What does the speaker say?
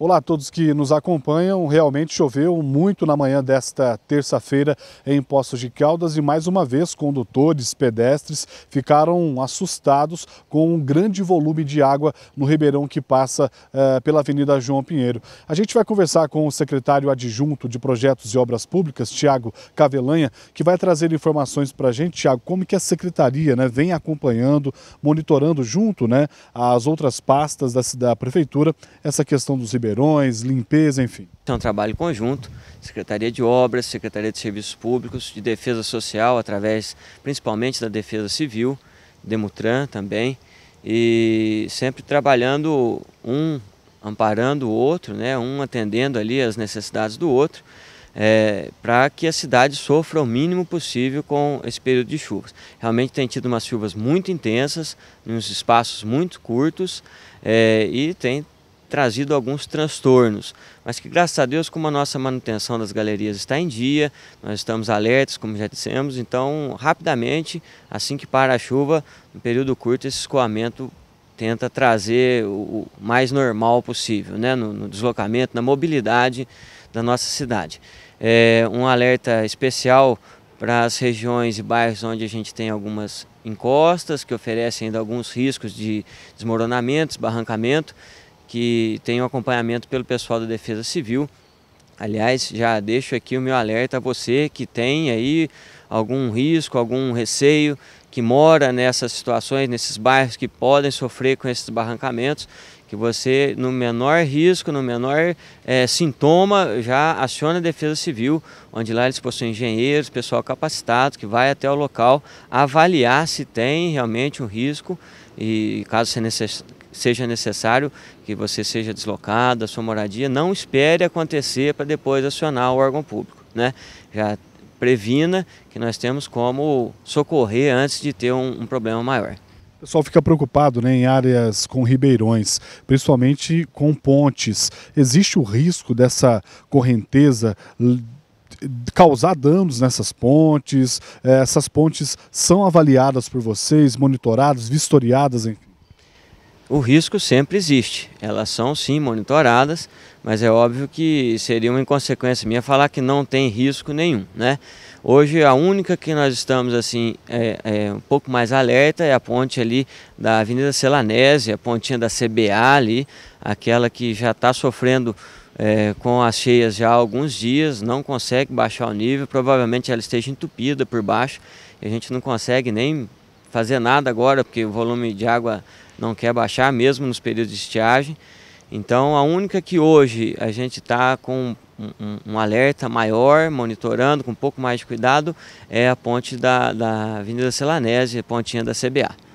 Olá a todos que nos acompanham. Realmente choveu muito na manhã desta terça-feira em Poços de Caldas e mais uma vez condutores, pedestres ficaram assustados com um grande volume de água no ribeirão que passa eh, pela Avenida João Pinheiro. A gente vai conversar com o secretário adjunto de Projetos e Obras Públicas, Tiago Cavelanha, que vai trazer informações para a gente, Tiago, como que a secretaria né, vem acompanhando, monitorando junto né, outras pastas da, da prefeitura essa questão dos ribeirões? beberões, limpeza, enfim. Então, é um trabalho conjunto, Secretaria de Obras, Secretaria de Serviços Públicos, de Defesa Social, através principalmente da Defesa Civil, Demutran também, e sempre trabalhando um amparando o outro, né, um atendendo ali as necessidades do outro, é, eh, para que a cidade sofra o mínimo possível com esse período de chuvas. Realmente tem tido umas chuvas muito intensas, uns espaços muito curtos é, e tem trazido alguns transtornos, mas que graças a Deus, como a nossa manutenção das galerias está em dia, nós estamos alertas, como já dissemos, então rapidamente, assim que para a chuva, no período curto, esse escoamento tenta trazer o mais normal possível, né? no, no deslocamento, na mobilidade da nossa cidade. É um alerta especial para as regiões e bairros onde a gente tem algumas encostas que oferecem ainda alguns riscos de desmoronamento, barrancamento que tem um acompanhamento pelo pessoal da Defesa Civil. Aliás, já deixo aqui o meu alerta a você que tem aí algum risco, algum receio, que mora nessas situações, nesses bairros que podem sofrer com esses barrancamentos, que você, no menor risco, no menor é, sintoma, já aciona a Defesa Civil, onde lá eles possuem engenheiros, pessoal capacitado, que vai até o local avaliar se tem realmente um risco e, caso seja necessário, seja necessário que você seja deslocado da sua moradia, não espere acontecer para depois acionar o órgão público. Né? Já previna que nós temos como socorrer antes de ter um, um problema maior. O pessoal fica preocupado né, em áreas com ribeirões, principalmente com pontes. Existe o risco dessa correnteza causar danos nessas pontes? Eh, essas pontes são avaliadas por vocês, monitoradas, vistoriadas? O risco sempre existe. Elas são sim monitoradas, mas é óbvio que seria uma inconsequência minha falar que não tem risco nenhum, né? Hoje a única que nós estamos assim é, é um pouco mais alerta é a ponte ali da Avenida Celanese, a pontinha da CBA ali, aquela que já está sofrendo é, com as cheias já há alguns dias, não consegue baixar o nível, provavelmente ela esteja entupida por baixo e a gente não consegue nem fazer nada agora, porque o volume de água não quer baixar, mesmo nos períodos de estiagem. Então, a única que hoje a gente está com um, um, alerta maior, monitorando com um pouco mais de cuidado, é a ponte da, da Avenida Celanese, a pontinha da CBA.